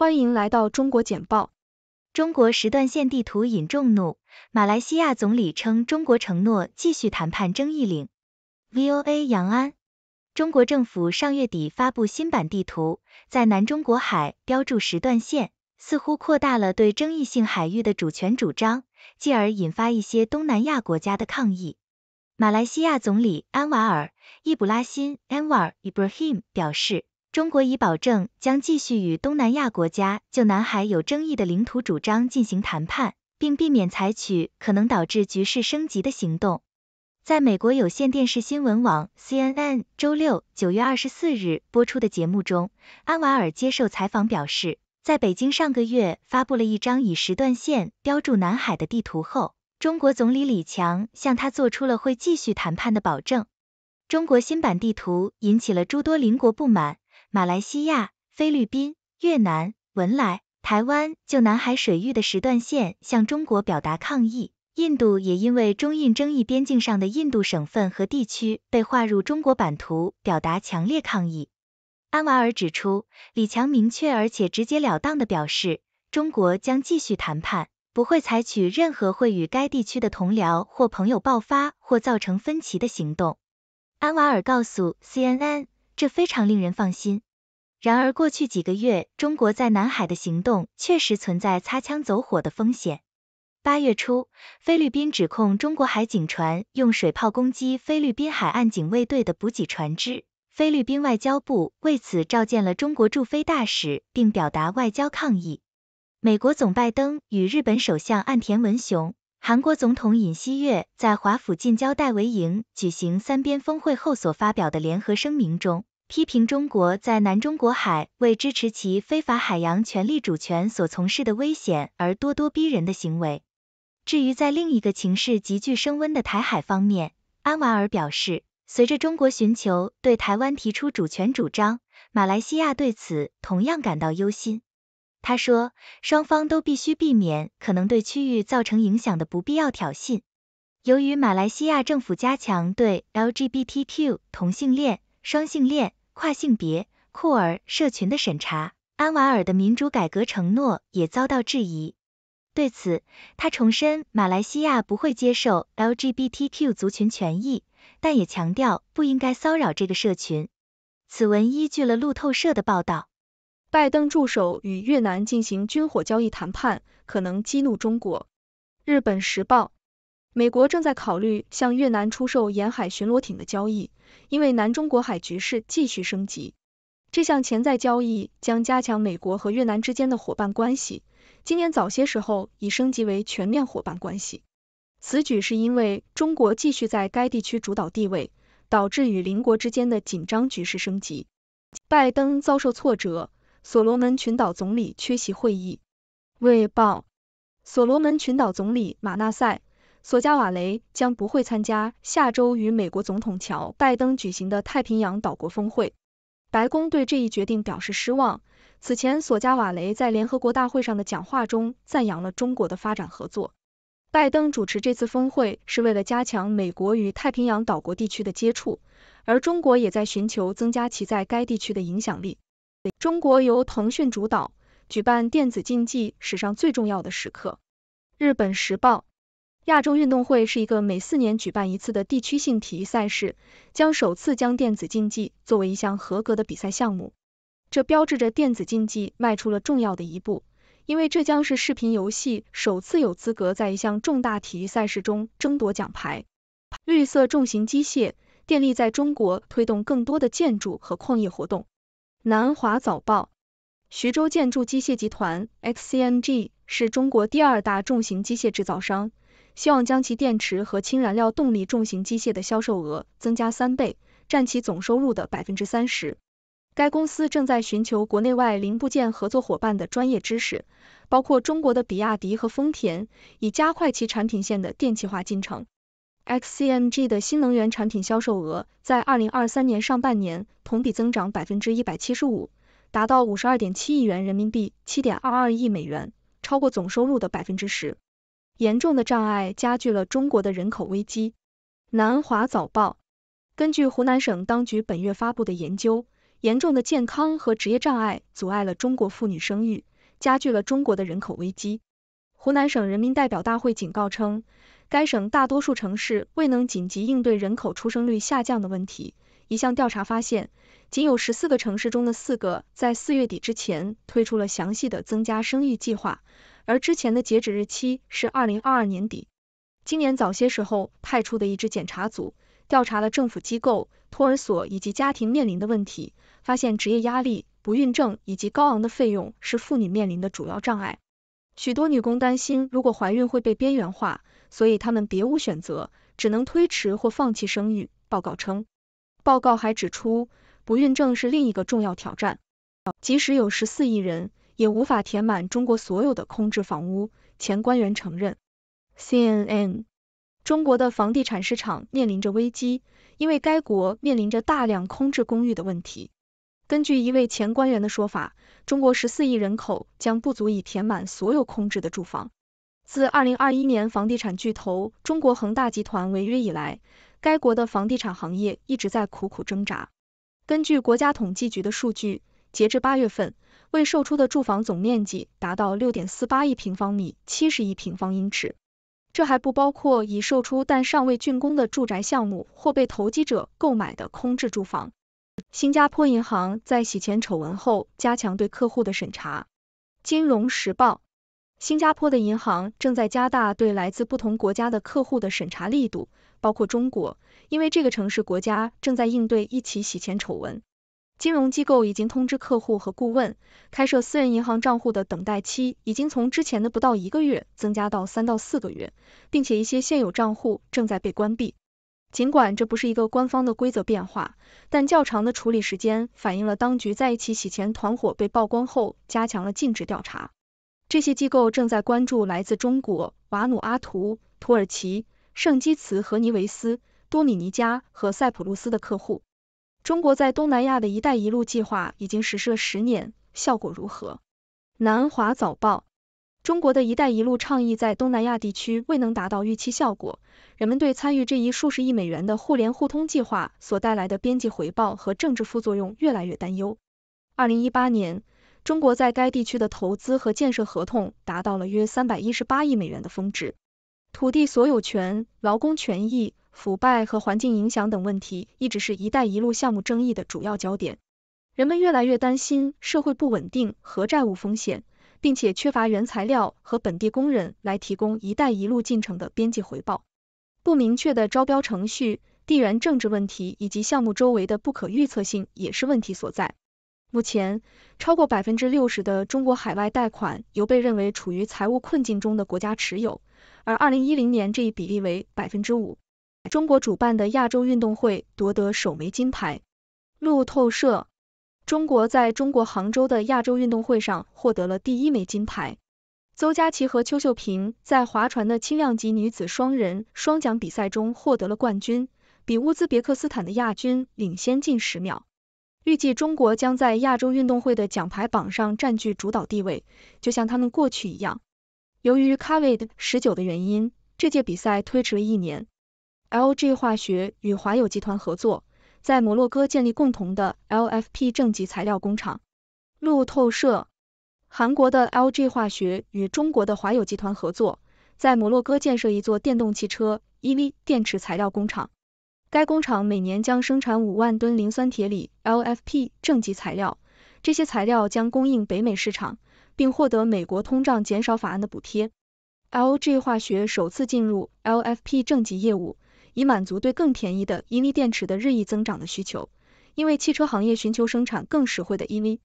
欢迎来到中国简报。中国时段线地图引众怒，马来西亚总理称中国承诺继续谈判争议领。VOA 杨安，中国政府上月底发布新版地图，在南中国海标注时段线，似乎扩大了对争议性海域的主权主张，继而引发一些东南亚国家的抗议。马来西亚总理安瓦尔·易卜拉欣 （Anwar Ibrahim） 表示。中国已保证将继续与东南亚国家就南海有争议的领土主张进行谈判，并避免采取可能导致局势升级的行动。在美国有线电视新闻网 CNN 周六九月二十四日播出的节目中，安瓦尔接受采访表示，在北京上个月发布了一张以实线标注南海的地图后，中国总理李强向他做出了会继续谈判的保证。中国新版地图引起了诸多邻国不满。马来西亚、菲律宾、越南、文莱、台湾就南海水域的时段线向中国表达抗议。印度也因为中印争议边境上的印度省份和地区被划入中国版图，表达强烈抗议。安瓦尔指出，李强明确而且直截了当地表示，中国将继续谈判，不会采取任何会与该地区的同僚或朋友爆发或造成分歧的行动。安瓦尔告诉 CNN。这非常令人放心。然而，过去几个月中国在南海的行动确实存在擦枪走火的风险。八月初，菲律宾指控中国海警船用水炮攻击菲律宾海岸警卫队的补给船只，菲律宾外交部为此召见了中国驻菲大使，并表达外交抗议。美国总拜登与日本首相岸田文雄、韩国总统尹锡月在华府近郊戴维营举行三边峰会后所发表的联合声明中。批评中国在南中国海为支持其非法海洋权利主权所从事的危险而咄咄逼人的行为。至于在另一个情势急剧升温的台海方面，安瓦尔表示，随着中国寻求对台湾提出主权主张，马来西亚对此同样感到忧心。他说，双方都必须避免可能对区域造成影响的不必要挑衅。由于马来西亚政府加强对 LGBTQ 同性恋、双性恋，跨性别酷儿社群的审查，安瓦尔的民主改革承诺也遭到质疑。对此，他重申马来西亚不会接受 LGBTQ 族群权益，但也强调不应该骚扰这个社群。此文依据了路透社的报道。拜登助手与越南进行军火交易谈判，可能激怒中国。日本时报。美国正在考虑向越南出售沿海巡逻艇的交易，因为南中国海局势继续升级。这项潜在交易将加强美国和越南之间的伙伴关系，今年早些时候已升级为全面伙伴关系。此举是因为中国继续在该地区主导地位，导致与邻国之间的紧张局势升级。拜登遭受挫折，所罗门群岛总理缺席会议。卫报，所罗门群岛总理马纳塞。索加瓦雷将不会参加下周与美国总统乔拜登举行的太平洋岛国峰会。白宫对这一决定表示失望。此前，索加瓦雷在联合国大会上的讲话中赞扬了中国的发展合作。拜登主持这次峰会是为了加强美国与太平洋岛国地区的接触，而中国也在寻求增加其在该地区的影响力。中国由腾讯主导举办电子竞技史上最重要的时刻。日本时报。亚洲运动会是一个每四年举办一次的地区性体育赛事，将首次将电子竞技作为一项合格的比赛项目，这标志着电子竞技迈出了重要的一步，因为这将是视频游戏首次有资格在一项重大体育赛事中争夺奖牌。绿色重型机械电力在中国推动更多的建筑和矿业活动。南华早报，徐州建筑机械集团 XCMG 是中国第二大重型机械制造商。希望将其电池和氢燃料动力重型机械的销售额增加三倍，占其总收入的百分之三十。该公司正在寻求国内外零部件合作伙伴的专业知识，包括中国的比亚迪和丰田，以加快其产品线的电气化进程。XCMG 的新能源产品销售额在二零二三年上半年同比增长百分之一百七十五，达到五十二点七亿元人民币，七点二二亿美元，超过总收入的百分之十。严重的障碍加剧了中国的人口危机。南华早报根据湖南省当局本月发布的研究，严重的健康和职业障碍阻碍了中国妇女生育，加剧了中国的人口危机。湖南省人民代表大会警告称，该省大多数城市未能紧急应对人口出生率下降的问题。一项调查发现，仅有十四个城市中的四个在四月底之前推出了详细的增加生育计划，而之前的截止日期是二零二二年底。今年早些时候派出的一支检查组调查了政府机构、托儿所以及家庭面临的问题，发现职业压力、不孕症以及高昂的费用是妇女面临的主要障碍。许多女工担心如果怀孕会被边缘化，所以她们别无选择，只能推迟或放弃生育。报告称。报告还指出，不孕症是另一个重要挑战。即使有十四亿人，也无法填满中国所有的空置房屋。前官员承认，CNN。中国的房地产市场面临着危机，因为该国面临着大量空置公寓的问题。根据一位前官员的说法，中国十四亿人口将不足以填满所有空置的住房。自二零二一年房地产巨头中国恒大集团违约以来。该国的房地产行业一直在苦苦挣扎。根据国家统计局的数据，截至八月份，未售出的住房总面积达到六点四八亿平方米，七十亿平方英尺。这还不包括已售出但尚未竣工的住宅项目或被投机者购买的空置住房。新加坡银行在洗钱丑闻后加强对客户的审查。金融时报：新加坡的银行正在加大对来自不同国家的客户的审查力度。包括中国，因为这个城市国家正在应对一起洗钱丑闻，金融机构已经通知客户和顾问，开设私人银行账户的等待期已经从之前的不到一个月增加到三到四个月，并且一些现有账户正在被关闭。尽管这不是一个官方的规则变化，但较长的处理时间反映了当局在一起洗钱团伙被曝光后加强了禁止调查。这些机构正在关注来自中国、瓦努阿图、土耳其。圣基茨和尼维斯、多米尼加和塞浦路斯的客户。中国在东南亚的一带一路计划已经实施了十年，效果如何？南华早报：中国的一带一路倡议在东南亚地区未能达到预期效果，人们对参与这一数十亿美元的互联互通计划所带来的边际回报和政治副作用越来越担忧。二零一八年，中国在该地区的投资和建设合同达到了约三百一十八亿美元的峰值。土地所有权、劳工权益、腐败和环境影响等问题，一直是一带一路项目争议的主要焦点。人们越来越担心社会不稳定和债务风险，并且缺乏原材料和本地工人来提供一带一路进程的边际回报。不明确的招标程序、地缘政治问题以及项目周围的不可预测性也是问题所在。目前，超过百分之六十的中国海外贷款由被认为处于财务困境中的国家持有。而二零一零年这一比例为百分之五。中国主办的亚洲运动会夺得首枚金牌。路透社：中国在中国杭州的亚洲运动会上获得了第一枚金牌。邹佳琪和邱秀萍在划船的轻量级女子双人双桨比赛中获得了冠军，比乌兹别克斯坦的亚军领先近十秒。预计中国将在亚洲运动会的奖牌榜上占据主导地位，就像他们过去一样。由于 Covid 十九的原因，这届比赛推迟了一年。LG 化学与华友集团合作，在摩洛哥建立共同的 LFP 正极材料工厂。路透社，韩国的 LG 化学与中国的华友集团合作，在摩洛哥建设一座电动汽车 EV 电池材料工厂。该工厂每年将生产五万吨磷酸铁锂 LFP 正极材料，这些材料将供应北美市场。并获得美国通胀减少法案的补贴。LG 化学首次进入 LFP 正极业务，以满足对更便宜的阴力电池的日益增长的需求，因为汽车行业寻求生产更实惠的 EV。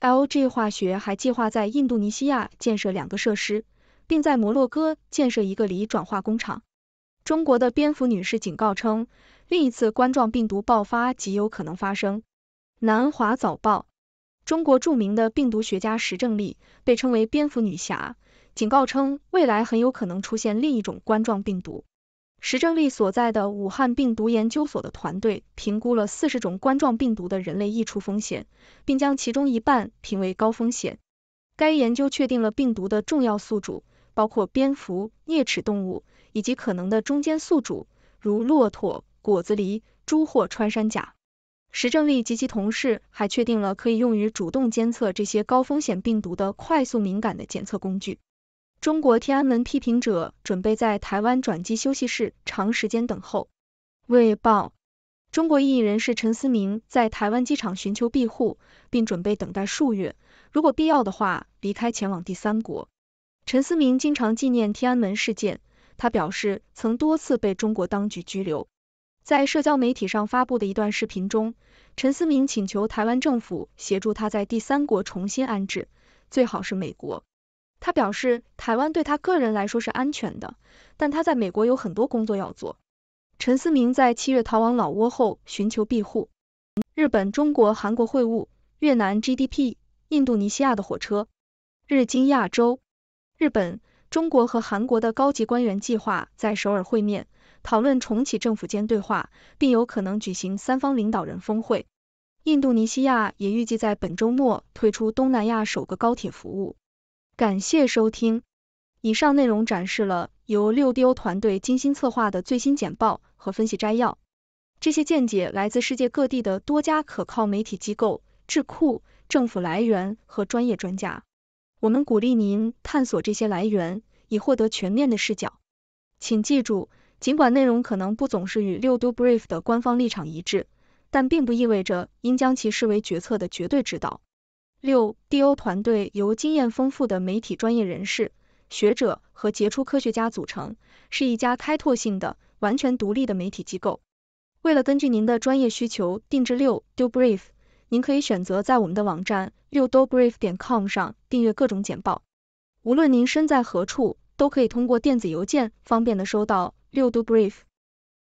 LG 化学还计划在印度尼西亚建设两个设施，并在摩洛哥建设一个锂转化工厂。中国的蝙蝠女士警告称，另一次冠状病毒爆发极有可能发生。南华早报。中国著名的病毒学家石正丽被称为“蝙蝠女侠”，警告称未来很有可能出现另一种冠状病毒。石正丽所在的武汉病毒研究所的团队评估了四十种冠状病毒的人类溢出风险，并将其中一半评为高风险。该研究确定了病毒的重要宿主，包括蝙蝠、啮齿动物以及可能的中间宿主，如骆驼、果子狸、猪或穿山甲。石正丽及其同事还确定了可以用于主动监测这些高风险病毒的快速、敏感的检测工具。中国天安门批评者准备在台湾转机休息室长时间等候。未报。中国异议人士陈思明在台湾机场寻求庇护，并准备等待数月，如果必要的话离开前往第三国。陈思明经常纪念天安门事件，他表示曾多次被中国当局拘留。在社交媒体上发布的一段视频中，陈思明请求台湾政府协助他在第三国重新安置，最好是美国。他表示，台湾对他个人来说是安全的，但他在美国有很多工作要做。陈思明在七月逃往老挝后寻求庇护。日本、中国、韩国会晤，越南 GDP，印度尼西亚的火车，日经亚洲，日本、中国和韩国的高级官员计划在首尔会面。讨论重启政府间对话，并有可能举行三方领导人峰会。印度尼西亚也预计在本周末推出东南亚首个高铁服务。感谢收听，以上内容展示了由六 D O 团队精心策划的最新简报和分析摘要。这些见解来自世界各地的多家可靠媒体机构、智库、政府来源和专业专家。我们鼓励您探索这些来源，以获得全面的视角。请记住。尽管内容可能不总是与六 do brief 的官方立场一致，但并不意味着应将其视为决策的绝对指导。六 d o 团队由经验丰富的媒体专业人士、学者和杰出科学家组成，是一家开拓性的、完全独立的媒体机构。为了根据您的专业需求定制六 do brief，您可以选择在我们的网站六 do brief 点 com 上订阅各种简报。无论您身在何处，都可以通过电子邮件方便的收到。六度 brief。